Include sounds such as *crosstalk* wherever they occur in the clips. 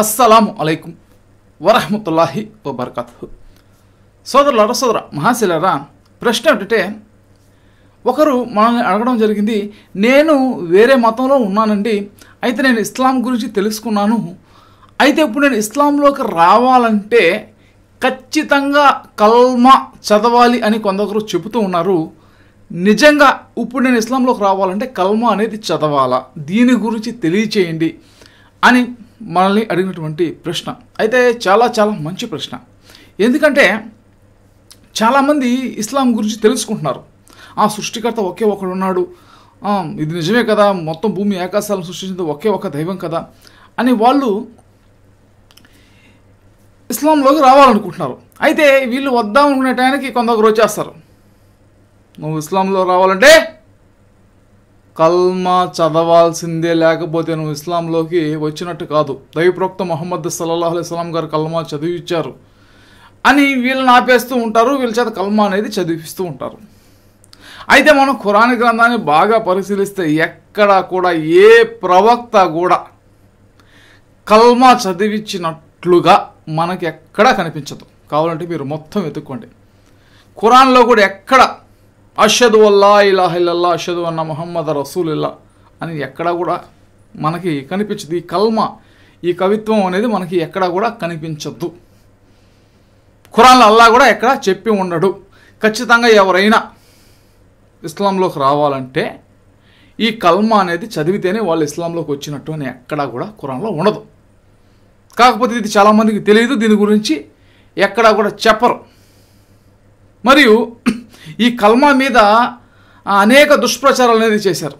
అస్సలాము అలైకుం వరహమతుల్లాహి వబర్కత్ సోదరులర సోదర మహాశిలరా ప్రశ్న ఏంటంటే ఒకరు మనల్ని అడగడం జరిగింది నేను వేరే మతంలో ఉన్నానండి అయితే నేను ఇస్లాం గురించి తెలుసుకున్నాను అయితే ఇప్పుడు నేను ఇస్లాంలోకి రావాలంటే ఖచ్చితంగా కల్మా చదవాలి అని కొందరు చెబుతూ ఉన్నారు నిజంగా ఇప్పుడు నేను ఇస్లాంలోకి రావాలంటే కల్మా అనేది చదవాలా దీని గురించి తెలియచేయండి అని మనల్ని అడిగినటువంటి ప్రశ్న అయితే చాలా చాలా మంచి ప్రశ్న ఎందుకంటే చాలామంది ఇస్లాం గురించి తెలుసుకుంటున్నారు ఆ సృష్టికర్త ఒకే ఒకడు ఉన్నాడు ఇది నిజమే కదా మొత్తం భూమి ఆకాశాలను సృష్టించింది ఒకే ఒక దైవం కదా అని వాళ్ళు ఇస్లాంలోకి రావాలనుకుంటున్నారు అయితే వీళ్ళు వద్దామనుకునే టైంకి కొందరు వచ్చేస్తారు నువ్వు ఇస్లాంలో రావాలంటే కల్మా చదవాల్సిందే లేకపోతే నువ్వు ఇస్లాంలోకి వచ్చినట్టు కాదు దైవప్రోక్త మొహమ్మద్ సల్లాహ్ అలైస్లాం గారు కల్మా చదివిచ్చారు అని వీళ్ళని ఆపేస్తూ ఉంటారు వీళ్ళ చేత కల్మా అనేది చదివిస్తూ ఉంటారు అయితే మనం ఖురాన్ గ్రంథాన్ని బాగా పరిశీలిస్తే ఎక్కడా కూడా ఏ ప్రవక్త కూడా కల్మా చదివించినట్లుగా మనకి ఎక్కడా కనిపించదు కావాలంటే మీరు మొత్తం వెతుక్కోండి ఖురాన్లో కూడా ఎక్కడ అషదు అల్లా ఇల్లల్లా అషదు అన్న మొహమ్మద్ ఇల్లా అని ఎక్కడా కూడా మనకి కనిపించదు ఈ కల్మ ఈ కవిత్వం అనేది మనకి ఎక్కడా కూడా కనిపించద్దు ఖురాన్ అల్లా కూడా ఎక్కడ చెప్పి ఉండడు ఖచ్చితంగా ఎవరైనా ఇస్లాంలోకి రావాలంటే ఈ కల్మ అనేది చదివితేనే వాళ్ళు ఇస్లాంలోకి వచ్చినట్టు అని ఎక్కడా కూడా ఖురాన్లో ఉండదు కాకపోతే ఇది చాలామందికి తెలియదు దీని గురించి ఎక్కడా కూడా చెప్పరు మరియు ఈ కల్మా మీద అనేక దుష్ప్రచారాలు అనేది చేశారు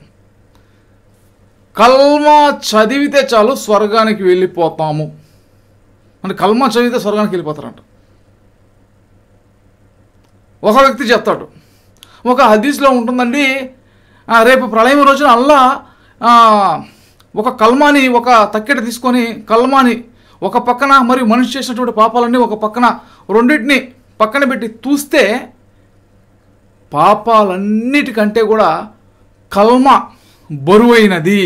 కల్మా చదివితే చాలు స్వర్గానికి వెళ్ళిపోతాము అంటే కల్మా చదివితే స్వర్గానికి వెళ్ళిపోతారంట ఒక వ్యక్తి చెప్తాడు ఒక హదీస్లో ఉంటుందండి రేపు ప్రళయం రోజున అల్లా ఒక కల్మాని ఒక తక్కెట తీసుకొని కల్మాని ఒక పక్కన మరియు మనిషి చేసినటువంటి పాపాలన్నీ ఒక పక్కన రెండింటిని పక్కన పెట్టి చూస్తే పాపాలన్నిటికంటే కూడా కల్మ బరువైనది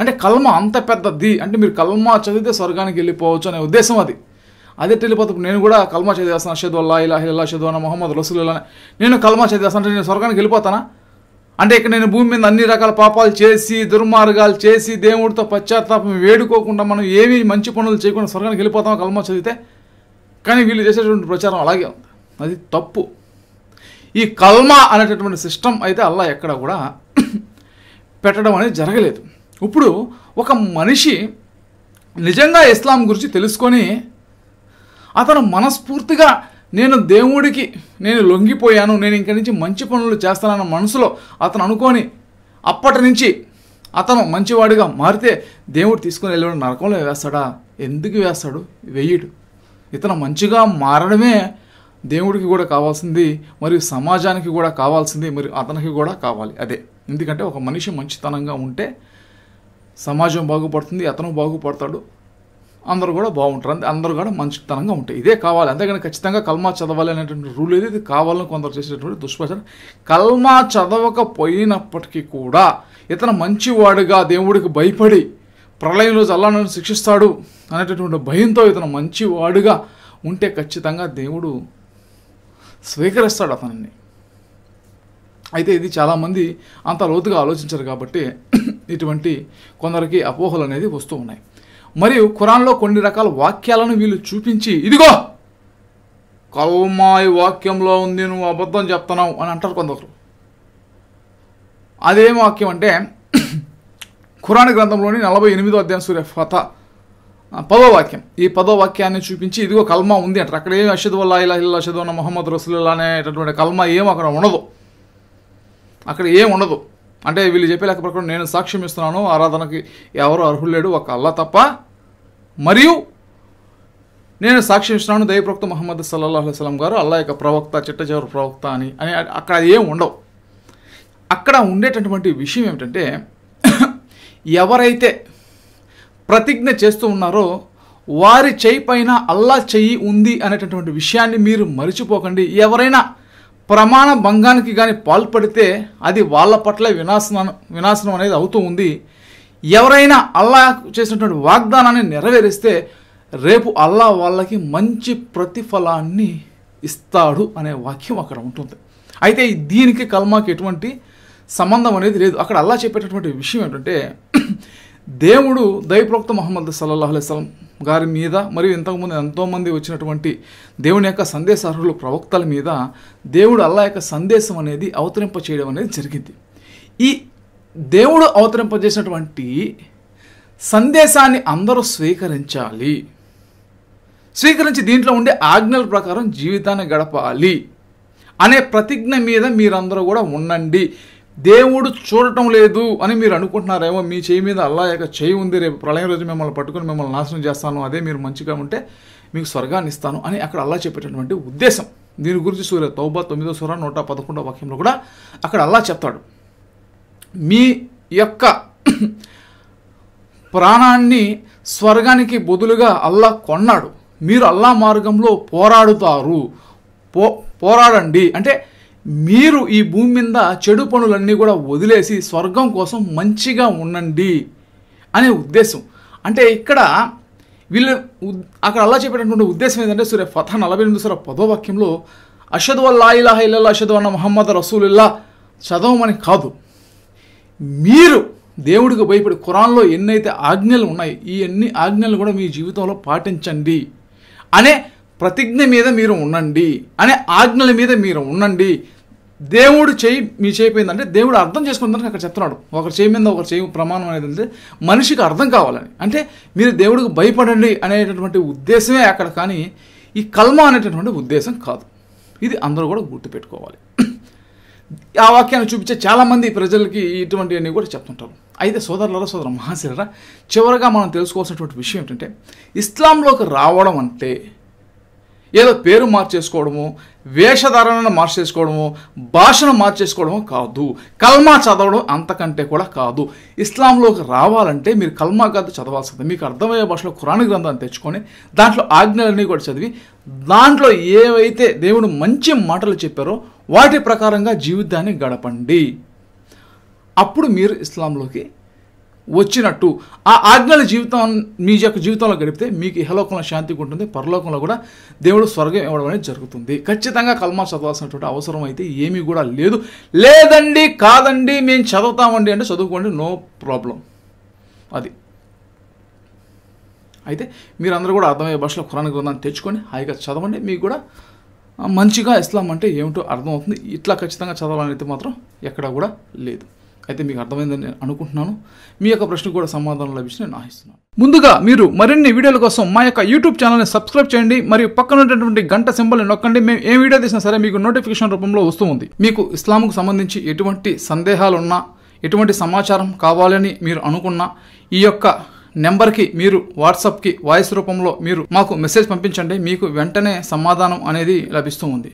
అంటే కల్మ అంత పెద్దది అంటే మీరు కల్మ చదివితే స్వర్గానికి వెళ్ళిపోవచ్చు అనే ఉద్దేశం అది అదే తెలియపోతే నేను కూడా కల్మా చదివేస్తాను షెద్వల్లా ఇలా ఇలా షెద్వాన మొహమ్మద్ రసూల్ నేను కల్మా చదివేస్తాను అంటే నేను స్వర్గానికి వెళ్ళిపోతానా అంటే ఇక్కడ నేను భూమి మీద అన్ని రకాల పాపాలు చేసి దుర్మార్గాలు చేసి దేవుడితో పశ్చాత్తాపం వేడుకోకుండా మనం ఏమీ మంచి పనులు చేయకుండా స్వర్గానికి వెళ్ళిపోతాం కల్మా చదివితే కానీ వీళ్ళు చేసేటువంటి ప్రచారం అలాగే ఉంది అది తప్పు ఈ కల్మా అనేటటువంటి సిస్టమ్ అయితే అల్లా ఎక్కడ కూడా పెట్టడం అనేది జరగలేదు ఇప్పుడు ఒక మనిషి నిజంగా ఇస్లాం గురించి తెలుసుకొని అతను మనస్ఫూర్తిగా నేను దేవుడికి నేను లొంగిపోయాను నేను ఇంక నుంచి మంచి పనులు చేస్తానన్న మనసులో అతను అనుకొని అప్పటి నుంచి అతను మంచివాడిగా మారితే దేవుడు తీసుకుని వెళ్ళేవాడు నరకంలో వేస్తాడా ఎందుకు వేస్తాడు వెయ్యడు ఇతను మంచిగా మారడమే దేవుడికి కూడా కావాల్సింది మరియు సమాజానికి కూడా కావాల్సింది మరియు అతనికి కూడా కావాలి అదే ఎందుకంటే ఒక మనిషి మంచితనంగా ఉంటే సమాజం బాగుపడుతుంది అతను బాగుపడతాడు అందరూ కూడా బాగుంటారు అందరూ కూడా మంచితనంగా ఉంటాయి ఇదే కావాలి అంతేగాని ఖచ్చితంగా కల్మా చదవాలి అనేటువంటి రూల్ ఏది ఇది కావాలని కొందరు చేసేటటువంటి దుష్ప్రచారం కల్మా చదవకపోయినప్పటికీ కూడా ఇతను మంచివాడుగా దేవుడికి భయపడి ప్రళయం రోజు అల్లాను శిక్షిస్తాడు అనేటటువంటి భయంతో ఇతను మంచివాడుగా ఉంటే ఖచ్చితంగా దేవుడు స్వీకరిస్తాడు అతనిని అయితే ఇది చాలామంది అంత లోతుగా ఆలోచించరు కాబట్టి *clears throat* ఇటువంటి కొందరికి అపోహలు అనేది వస్తూ ఉన్నాయి మరియు ఖురాన్లో కొన్ని రకాల వాక్యాలను వీళ్ళు చూపించి ఇదిగో కల్మాయి వాక్యంలో ఉంది నువ్వు అబద్ధం చెప్తున్నావు అని అంటారు కొందరు అదేం వాక్యం అంటే *clears throat* ఖురాన్ గ్రంథంలోని నలభై ఎనిమిదో అధ్యాయం సూర్య ఫత పదోవాక్యం ఈ పదోవాక్యాన్ని చూపించి ఇదిగో కల్మా ఉంది అంటారు అక్కడ ఏమి అషదు వల్ల ఇలా ఇలా అషదు అన్న మొహమ్మద్ రసూల్లా అనేటటువంటి కల్మా ఏం అక్కడ ఉండదు అక్కడ ఏం ఉండదు అంటే వీళ్ళు చెప్పే లేక ప్రకారం నేను సాక్ష్యం ఇస్తున్నాను ఆరాధనకి ఎవరు అర్హులు లేడు ఒక అల్లా తప్ప మరియు నేను సాక్ష్యం ఇస్తున్నాను దైవప్రవక్త మహమ్మద్ సల్లాహు సలం గారు అల్లా యొక్క ప్రవక్త చిట్ట చివరి ప్రవక్త అని అని అక్కడ ఏం ఉండవు అక్కడ ఉండేటటువంటి విషయం ఏమిటంటే ఎవరైతే ప్రతిజ్ఞ చేస్తూ ఉన్నారో వారి చేయి పైన అల్లా చెయ్యి ఉంది అనేటటువంటి విషయాన్ని మీరు మరిచిపోకండి ఎవరైనా ప్రమాణ భంగానికి కానీ పాల్పడితే అది వాళ్ళ పట్ల వినాశనం వినాశనం అనేది అవుతూ ఉంది ఎవరైనా అల్లా చేసినటువంటి వాగ్దానాన్ని నెరవేరిస్తే రేపు అల్లా వాళ్ళకి మంచి ప్రతిఫలాన్ని ఇస్తాడు అనే వాక్యం అక్కడ ఉంటుంది అయితే దీనికి కల్మాకి ఎటువంటి సంబంధం అనేది లేదు అక్కడ అల్లా చెప్పేటటువంటి విషయం ఏంటంటే దేవుడు దైవప్రోక్త మహమ్మద్ సల్లాహ్ గారి మీద మరియు ఇంతకుముందు ఎంతోమంది వచ్చినటువంటి దేవుని యొక్క సందేశార్హులు ప్రవక్తల మీద దేవుడు అల్లా యొక్క సందేశం అనేది అవతరింప చేయడం అనేది జరిగింది ఈ దేవుడు అవతరింపజేసినటువంటి సందేశాన్ని అందరూ స్వీకరించాలి స్వీకరించి దీంట్లో ఉండే ఆజ్ఞల ప్రకారం జీవితాన్ని గడపాలి అనే ప్రతిజ్ఞ మీద మీరందరూ కూడా ఉండండి దేవుడు చూడటం లేదు అని మీరు అనుకుంటున్నారేమో మీ చేయి మీద అల్లా యొక్క చేయి ఉంది రేపు ప్రళయం రోజు మిమ్మల్ని పట్టుకుని మిమ్మల్ని నాశనం చేస్తాను అదే మీరు మంచిగా ఉంటే మీకు స్వర్గాన్ని ఇస్తాను అని అక్కడ అల్లా చెప్పేటటువంటి ఉద్దేశం దీని గురించి సూర్య తౌబా తొమ్మిదో సూర నూట పదకొండో వాక్యంలో కూడా అక్కడ అల్లా చెప్తాడు మీ యొక్క ప్రాణాన్ని స్వర్గానికి బదులుగా అల్లా కొన్నాడు మీరు అల్లా మార్గంలో పోరాడుతారు పో పోరాడండి అంటే మీరు ఈ భూమి మీద చెడు పనులన్నీ కూడా వదిలేసి స్వర్గం కోసం మంచిగా ఉండండి అనే ఉద్దేశం అంటే ఇక్కడ వీళ్ళు అక్కడ అలా చెప్పేటటువంటి ఉద్దేశం ఏంటంటే సూర్య ఫత నలభై ఎనిమిది సూర పదో వాక్యంలో అషద్ వల్లా ఇలాహ ఇల్లా అషద్ అన్న మహమ్మద్ రసూలుల్లా చదవమని కాదు మీరు దేవుడికి భయపడి కురాన్లో ఎన్నైతే ఆజ్ఞలు ఉన్నాయి ఈ ఎన్ని ఆజ్ఞలు కూడా మీ జీవితంలో పాటించండి అనే ప్రతిజ్ఞ మీద మీరు ఉండండి అనే ఆజ్ఞల మీద మీరు ఉండండి దేవుడు చేయి మీ అంటే దేవుడు అర్థం చేసుకుందని అక్కడ చెప్తున్నాడు ఒకరు చేయి మీద ఒకరు చేయి ప్రమాణం అనేది అంటే మనిషికి అర్థం కావాలని అంటే మీరు దేవుడికి భయపడండి అనేటటువంటి ఉద్దేశమే అక్కడ కానీ ఈ కల్మ అనేటటువంటి ఉద్దేశం కాదు ఇది అందరూ కూడా గుర్తుపెట్టుకోవాలి ఆ వాక్యాన్ని చూపించే చాలామంది ప్రజలకి ఇటువంటివన్నీ కూడా చెప్తుంటారు అయితే సోదరులరా సోదరు మహాశిలరా చివరగా మనం తెలుసుకోవాల్సినటువంటి విషయం ఏంటంటే ఇస్లాంలోకి రావడం అంటే ఏదో పేరు మార్చేసుకోవడము వేషధారణను మార్చేసుకోవడము భాషను మార్చేసుకోవడము కాదు కల్మా చదవడం అంతకంటే కూడా కాదు ఇస్లాంలోకి రావాలంటే మీరు కల్మా కాదు చదవాల్సింది మీకు అర్థమయ్యే భాషలో ఖురాన్ గ్రంథాన్ని తెచ్చుకొని దాంట్లో ఆజ్ఞలన్నీ కూడా చదివి దాంట్లో ఏవైతే దేవుడు మంచి మాటలు చెప్పారో వాటి ప్రకారంగా జీవితాన్ని గడపండి అప్పుడు మీరు ఇస్లాంలోకి వచ్చినట్టు ఆ ఆజ్ఞల జీవితం మీ యొక్క జీవితంలో గడిపితే మీకు ఇహలోకంలో శాంతిగా ఉంటుంది పరలోకంలో కూడా దేవుడు స్వర్గం ఇవ్వడం అనేది జరుగుతుంది ఖచ్చితంగా కల్మా చదవాల్సినటువంటి అవసరం అయితే ఏమీ కూడా లేదు లేదండి కాదండి మేము చదువుతామండి అంటే చదువుకోండి నో ప్రాబ్లం అది అయితే మీరందరూ కూడా అర్థమయ్యే భాషలో ఖురాన్ గ్రంథాన్ని తెచ్చుకొని హాయిగా చదవండి మీకు కూడా మంచిగా ఇస్లాం అంటే ఏమిటో అర్థమవుతుంది ఇట్లా ఖచ్చితంగా అయితే మాత్రం ఎక్కడా కూడా లేదు అయితే మీకు అర్థమైందని నేను అనుకుంటున్నాను మీ యొక్క ప్రశ్నకు కూడా సమాధానం లభించి నేను ఆశిస్తున్నాను ముందుగా మీరు మరిన్ని వీడియోల కోసం మా యొక్క యూట్యూబ్ ఛానల్ని సబ్స్క్రైబ్ చేయండి మరియు పక్కన ఉన్నటువంటి గంట సింబల్ని నొక్కండి మేము ఏ వీడియో తీసినా సరే మీకు నోటిఫికేషన్ రూపంలో వస్తూ ఉంది మీకు ఇస్లాంకు సంబంధించి ఎటువంటి సందేహాలున్నా ఎటువంటి సమాచారం కావాలని మీరు అనుకున్న ఈ యొక్క నెంబర్కి మీరు వాట్సాప్కి వాయిస్ రూపంలో మీరు మాకు మెసేజ్ పంపించండి మీకు వెంటనే సమాధానం అనేది లభిస్తూ ఉంది